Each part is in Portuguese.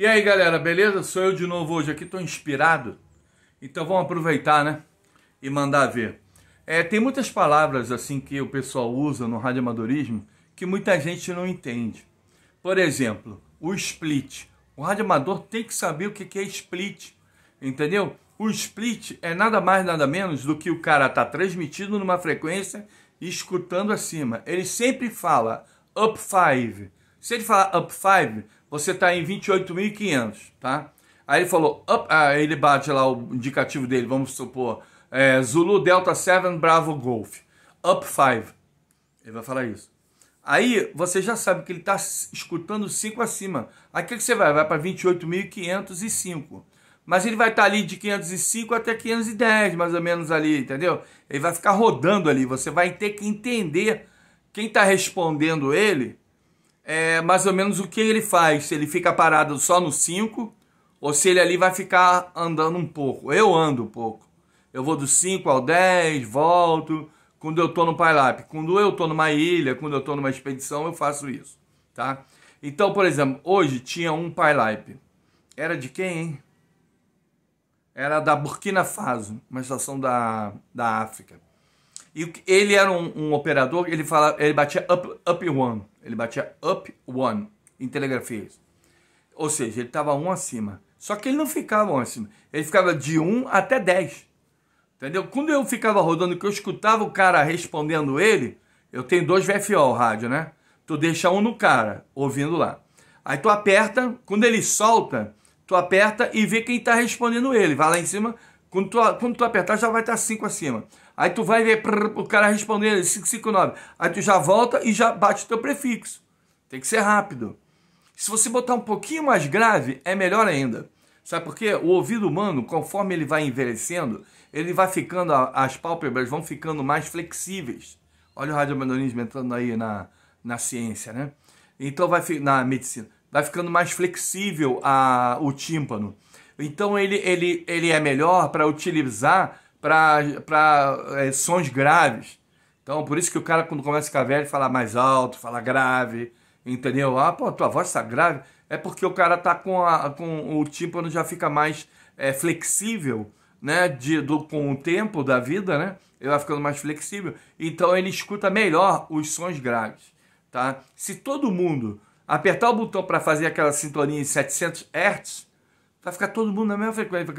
E aí galera, beleza? Sou eu de novo hoje aqui, estou inspirado. Então vamos aproveitar, né? E mandar ver. É, tem muitas palavras assim que o pessoal usa no radioamadorismo que muita gente não entende. Por exemplo, o split. O radioamador tem que saber o que é split, entendeu? O split é nada mais nada menos do que o cara tá transmitindo numa frequência e escutando acima. Ele sempre fala up 5. Se ele falar up 5, você está em 28.500, tá? Aí ele falou, up, ah, ele bate lá o indicativo dele, vamos supor, é, Zulu Delta 7 Bravo Golf, up 5. Ele vai falar isso. Aí você já sabe que ele está escutando 5 acima. Aí o que, que você vai? Vai para 28.505. Mas ele vai estar tá ali de 505 até 510, mais ou menos ali, entendeu? Ele vai ficar rodando ali. Você vai ter que entender quem está respondendo ele é mais ou menos o que ele faz. Se ele fica parado só no 5 ou se ele ali vai ficar andando um pouco. Eu ando um pouco. Eu vou do 5 ao 10, volto. Quando eu estou no pailap quando eu estou numa ilha, quando eu estou numa expedição, eu faço isso, tá? Então, por exemplo, hoje tinha um pailap Era de quem, hein? Era da Burkina Faso, uma estação da, da África. E ele era um, um operador, ele, fala, ele batia up, up one. Ele batia up one em telegrafia. Ou seja, ele estava um acima. Só que ele não ficava um acima. Ele ficava de um até dez. Entendeu? Quando eu ficava rodando, que eu escutava o cara respondendo ele, eu tenho dois VFO rádio, né? Tu deixa um no cara, ouvindo lá. Aí tu aperta, quando ele solta, tu aperta e vê quem está respondendo ele. Vai lá em cima, quando tu, quando tu apertar, já vai estar 5 acima. Aí tu vai ver prrr, o cara respondendo 559. Aí tu já volta e já bate o teu prefixo. Tem que ser rápido. Se você botar um pouquinho mais grave, é melhor ainda. Sabe por quê? O ouvido humano, conforme ele vai envelhecendo, ele vai ficando, as pálpebras vão ficando mais flexíveis. Olha o radioabandonismo entrando aí na, na ciência, né? Então vai na medicina, vai ficando mais flexível a, o tímpano. Então ele, ele, ele é melhor para utilizar para é, sons graves. Então, por isso que o cara, quando começa a ficar velho, fala mais alto, fala grave, entendeu? Ah, pô, tua voz tá grave. É porque o cara tá com, a, com o tímpano já fica mais é, flexível, né? De, do, com o tempo da vida, né? Ele vai ficando mais flexível. Então, ele escuta melhor os sons graves, tá? Se todo mundo apertar o botão para fazer aquela sintonia em 700 Hz, Vai ficar todo mundo na mesma frequência.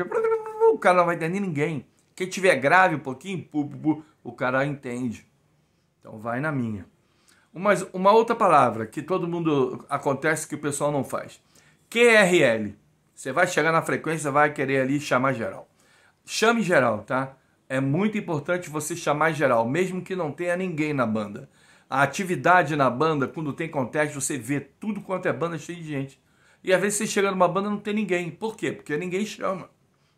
O cara não vai entender ninguém. Quem tiver grave um pouquinho, o cara entende. Então vai na minha. Uma, uma outra palavra que todo mundo acontece que o pessoal não faz. QRL. Você vai chegar na frequência, vai querer ali chamar geral. Chame geral, tá? É muito importante você chamar geral, mesmo que não tenha ninguém na banda. A atividade na banda, quando tem contest, você vê tudo quanto é banda cheio de gente. E às vezes você chega numa banda e não tem ninguém. Por quê? Porque ninguém chama.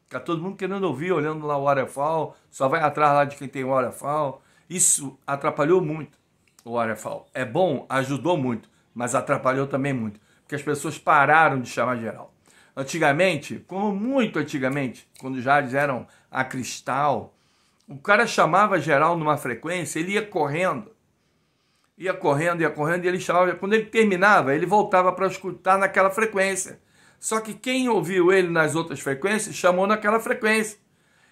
Fica tá todo mundo querendo ouvir, olhando lá o Waterfall, só vai atrás lá de quem tem o Waterfall. Isso atrapalhou muito o Waterfall. É bom, ajudou muito, mas atrapalhou também muito. Porque as pessoas pararam de chamar geral. Antigamente, como muito antigamente, quando já eram a cristal, o cara chamava geral numa frequência, ele ia correndo ia correndo, ia correndo, e ele chamava. Quando ele terminava, ele voltava para escutar naquela frequência. Só que quem ouviu ele nas outras frequências chamou naquela frequência.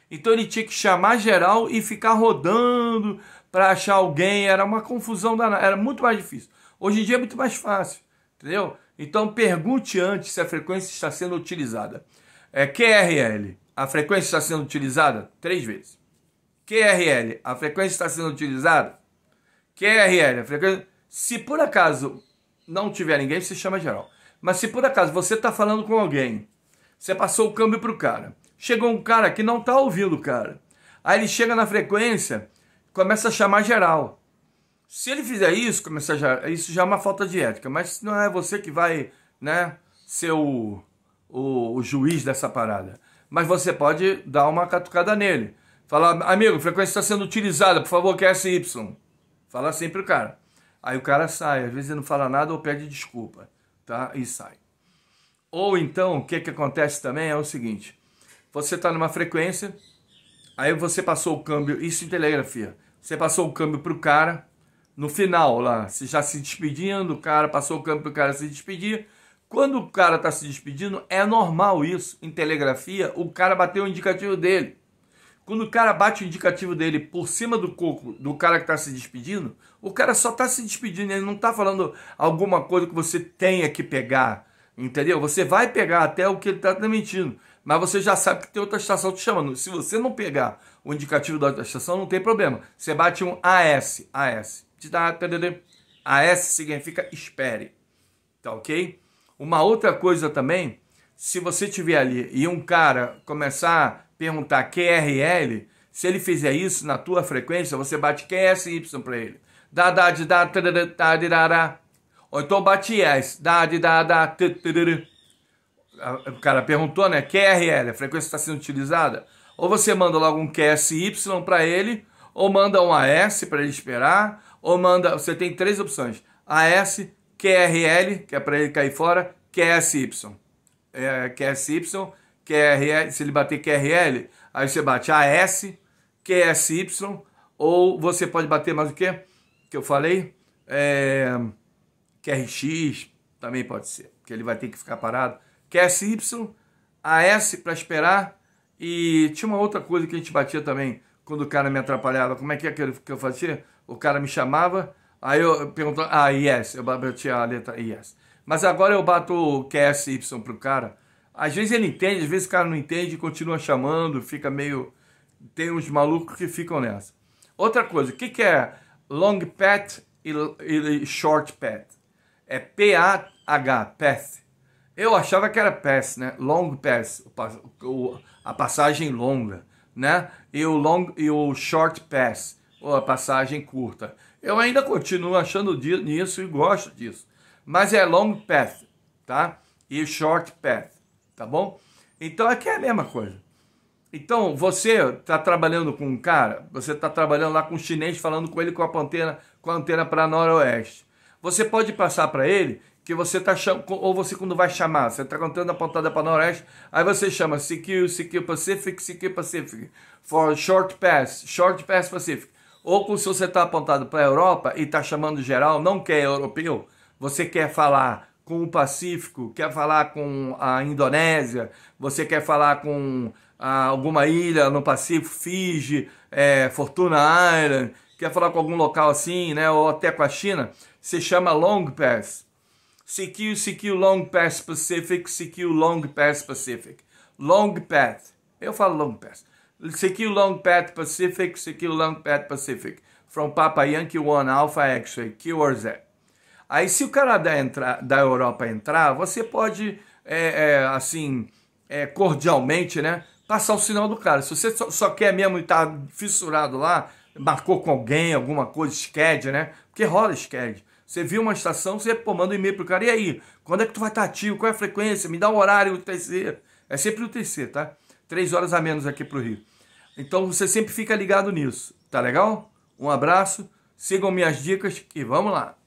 Então ele tinha que chamar geral e ficar rodando para achar alguém. Era uma confusão danada, era muito mais difícil. Hoje em dia é muito mais fácil, entendeu? Então pergunte antes se a frequência está sendo utilizada. É QRL, a frequência está sendo utilizada? Três vezes. QRL, a frequência está sendo utilizada? QRL, é, frequência. Se por acaso não tiver ninguém, se chama geral. Mas se por acaso você está falando com alguém, você passou o câmbio para o cara, chegou um cara que não está ouvindo o cara, aí ele chega na frequência, começa a chamar geral. Se ele fizer isso, começa já, isso já é uma falta de ética, mas não é você que vai né, ser o, o, o juiz dessa parada. Mas você pode dar uma catucada nele. Falar, amigo, frequência está sendo utilizada, por favor, QSY. Fala sempre o cara. Aí o cara sai, às vezes ele não fala nada ou pede desculpa, tá? E sai. Ou então, o que, que acontece também é o seguinte: você está numa frequência, aí você passou o câmbio, isso em telegrafia, você passou o câmbio pro cara, no final lá, você já se despedindo, o cara passou o câmbio pro cara se despedir. Quando o cara está se despedindo, é normal isso. Em telegrafia, o cara bateu o indicativo dele. Quando o cara bate o indicativo dele por cima do coco do cara que está se despedindo, o cara só está se despedindo, ele não está falando alguma coisa que você tenha que pegar, entendeu? Você vai pegar até o que ele está transmitindo, mas você já sabe que tem outra estação te chamando. Se você não pegar o indicativo da outra estação, não tem problema. Você bate um AS, AS. AS significa espere, tá ok? Uma outra coisa também se você tiver ali e um cara começar a perguntar QRL, se ele fizer isso na tua frequência, você bate QSY para ele. Dá, dá, de, dá, dá, dá, Ou então bate S. Dá, dá, dá, O cara perguntou, né? QRL, a frequência está sendo utilizada. Ou você manda logo um QSY para ele, ou manda um AS para ele esperar, ou manda. Você tem três opções: AS, QRL, que é para ele cair fora, QSY é, QSY, QRL, se ele bater QRL, aí você bate AS, QSY, ou você pode bater mais o que? Que eu falei? É, QRX também pode ser, porque ele vai ter que ficar parado. QSY, AS para esperar, e tinha uma outra coisa que a gente batia também, quando o cara me atrapalhava. Como é que é que eu fazia? O cara me chamava, aí eu perguntava, ah, yes, eu batia a letra yes. Mas agora eu bato QSY pro cara. Às vezes ele entende, às vezes o cara não entende, continua chamando, fica meio. Tem uns malucos que ficam nessa. Outra coisa, o que, que é long path e, e short path? É P-A-H, path. Eu achava que era pass, né? Long pass, a passagem longa, né? E o, long, e o short pass, ou a passagem curta. Eu ainda continuo achando nisso e gosto disso mas é long path, tá? E short path, tá bom? Então aqui é a mesma coisa. Então você está trabalhando com um cara, você está trabalhando lá com um chinês, falando com ele com a antena, com a antena para noroeste. Você pode passar para ele que você tá chamando, ou você quando vai chamar, você está contando a pontada para noroeste, aí você chama CQ, CQ Pacific, CQ Pacific, for short pass, short pass Pacific. Ou se você está apontado para a Europa e está chamando geral, não quer europeu, você quer falar com o Pacífico, quer falar com a Indonésia, você quer falar com ah, alguma ilha no Pacífico, Fiji, é, Fortuna Island, quer falar com algum local assim, né, ou até com a China, se chama Long Pass. CQ, CQ Long Pass Pacific, CQ Long Pass Pacific. Long Path. Eu falo Long Pass. CQ Long Path Pacific, CQ Long Path Pacific. From Papa Yankee 1 Alpha X-ray, QRZ. Aí, se o cara entrar, da Europa entrar, você pode, é, é, assim, é, cordialmente, né? Passar o sinal do cara. Se você só, só quer mesmo estar tá fissurado lá, marcou com alguém, alguma coisa, SCAD, né? Porque rola SCAD. Você viu uma estação, você pô, manda um e-mail pro cara, e aí? Quando é que tu vai estar tá ativo? Qual é a frequência? Me dá o horário, o TC. É sempre o TC, tá? Três horas a menos aqui pro Rio. Então você sempre fica ligado nisso, tá legal? Um abraço, sigam minhas dicas e vamos lá!